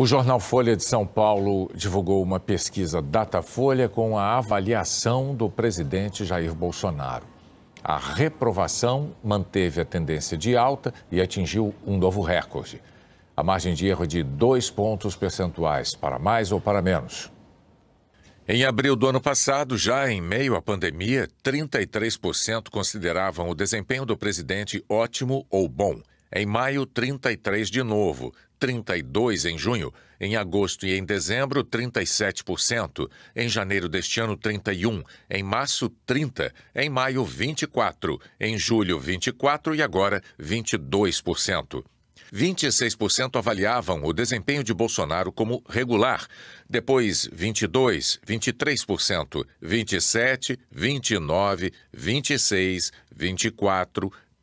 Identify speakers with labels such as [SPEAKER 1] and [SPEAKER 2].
[SPEAKER 1] O jornal Folha de São Paulo divulgou uma pesquisa Datafolha com a avaliação do presidente Jair Bolsonaro. A reprovação manteve a tendência de alta e atingiu um novo recorde. A margem de erro é de dois pontos percentuais, para mais ou para menos. Em abril do ano passado, já em meio à pandemia, 33% consideravam o desempenho do presidente ótimo ou bom. Em maio, 33 de novo, 32 em junho, em agosto e em dezembro, 37%, em janeiro deste ano, 31, em março, 30, em maio, 24, em julho, 24 e agora 22%. 26% avaliavam o desempenho de Bolsonaro como regular, depois 22, 23%, 27, 29, 26, 24,